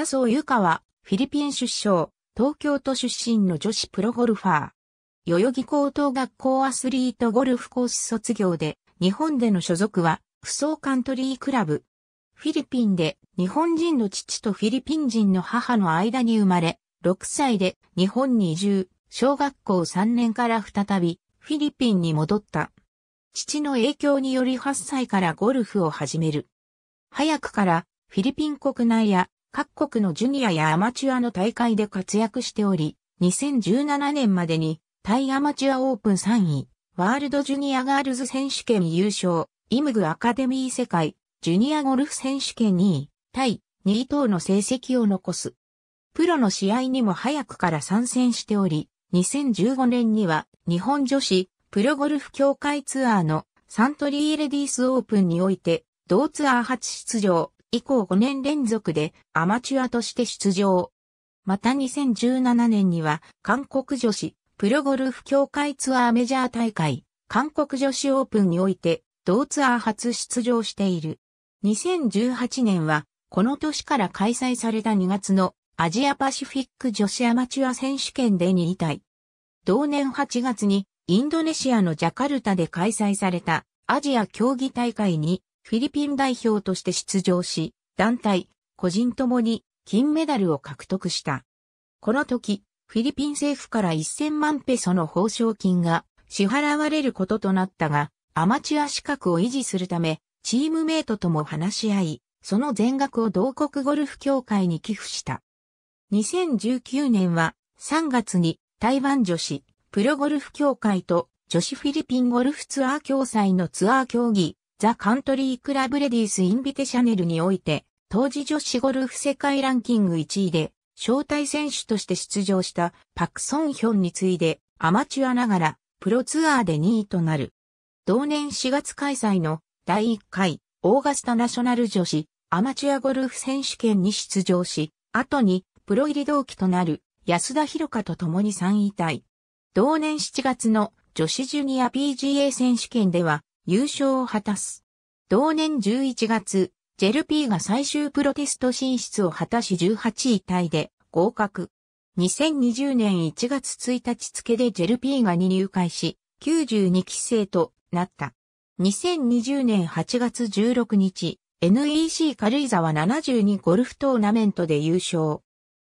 笹生ゆ香は、フィリピン出生、東京都出身の女子プロゴルファー。代々木高等学校アスリートゴルフコース卒業で、日本での所属は、不走カントリークラブ。フィリピンで、日本人の父とフィリピン人の母の間に生まれ、6歳で日本に移住、小学校3年から再び、フィリピンに戻った。父の影響により8歳からゴルフを始める。早くからフィリピン国内や各国のジュニアやアマチュアの大会で活躍しており、2017年までに、タイアマチュアオープン3位、ワールドジュニアガールズ選手権優勝、イムグアカデミー世界、ジュニアゴルフ選手権2位、タイ、2位等の成績を残す。プロの試合にも早くから参戦しており、2015年には日本女子プロゴルフ協会ツアーのサントリーレディースオープンにおいて同ツアー初出場、以降5年連続でアマチュアとして出場。また2017年には韓国女子プロゴルフ協会ツアーメジャー大会韓国女子オープンにおいて同ツアー初出場している。2018年はこの年から開催された2月のアジアパシフィック女子アマチュア選手権で2位体。同年8月にインドネシアのジャカルタで開催されたアジア競技大会にフィリピン代表として出場し、団体、個人ともに金メダルを獲得した。この時、フィリピン政府から1000万ペソの報奨金が支払われることとなったが、アマチュア資格を維持するため、チームメイトとも話し合い、その全額を同国ゴルフ協会に寄付した。2019年は3月に台湾女子プロゴルフ協会と女子フィリピンゴルフツアー協会のツアー協議ザ・カントリー・クラブ・レディース・インビテシャネルにおいて、当時女子ゴルフ世界ランキング1位で、招待選手として出場したパク・ソンヒョンに次いで、アマチュアながら、プロツアーで2位となる。同年4月開催の第1回オーガスタナショナル女子アマチュアゴルフ選手権に出場し、後にプロ入り同期となる安田博香と共に3位タ同年7月の女子ジュニア PGA 選手権では優勝を果たす。同年11月、ジェルピーが最終プロテスト進出を果たし18位タイで合格。2020年1月1日付でジェルピーが2入会し、92期生となった。2020年8月16日、NEC 軽井沢72ゴルフトーナメントで優勝。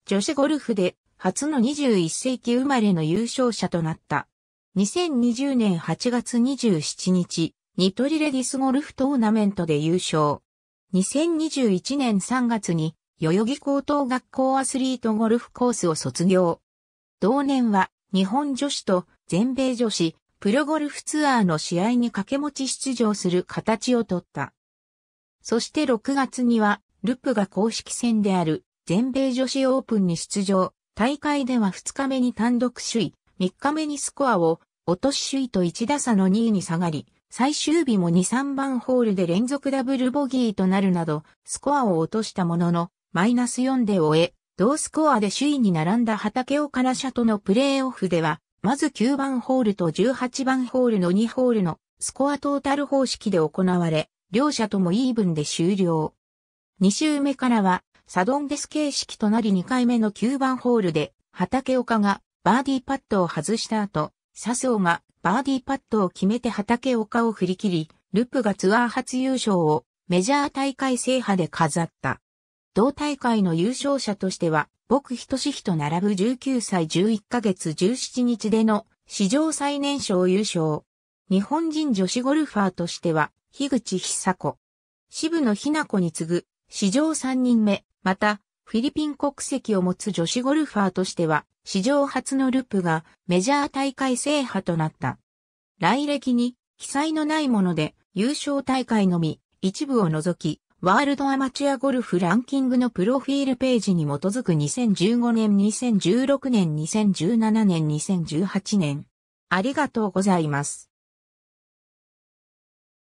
女子ゴルフで初の21世紀生まれの優勝者となった。2020年8月27日、ニトリレディスゴルフトーナメントで優勝。2021年3月に、代々木高等学校アスリートゴルフコースを卒業。同年は、日本女子と全米女子、プロゴルフツアーの試合に掛け持ち出場する形をとった。そして6月には、ルプが公式戦である全米女子オープンに出場。大会では2日目に単独首位、3日目にスコアを落とし首位と1打差の2位に下がり、最終日も2、3番ホールで連続ダブルボギーとなるなど、スコアを落としたものの、マイナス4で終え、同スコアで首位に並んだ畑岡ら社とのプレーオフでは、まず9番ホールと18番ホールの2ホールのスコアトータル方式で行われ、両者ともイーブンで終了。2周目からは、サドンデス形式となり2回目の9番ホールで、畑岡がバーディーパットを外した後、笹生がバーディーパットを決めて畑岡を振り切り、ルプがツアー初優勝をメジャー大会制覇で飾った。同大会の優勝者としては、僕ひとしひと並ぶ19歳11ヶ月17日での史上最年少優勝。日本人女子ゴルファーとしては、樋口久子。渋野日向子に次ぐ、史上3人目、また、フィリピン国籍を持つ女子ゴルファーとしては、史上初のループがメジャー大会制覇となった。来歴に記載のないもので、優勝大会のみ、一部を除き、ワールドアマチュアゴルフランキングのプロフィールページに基づく2015年、2016年、2017年、2018年。ありがとうございます。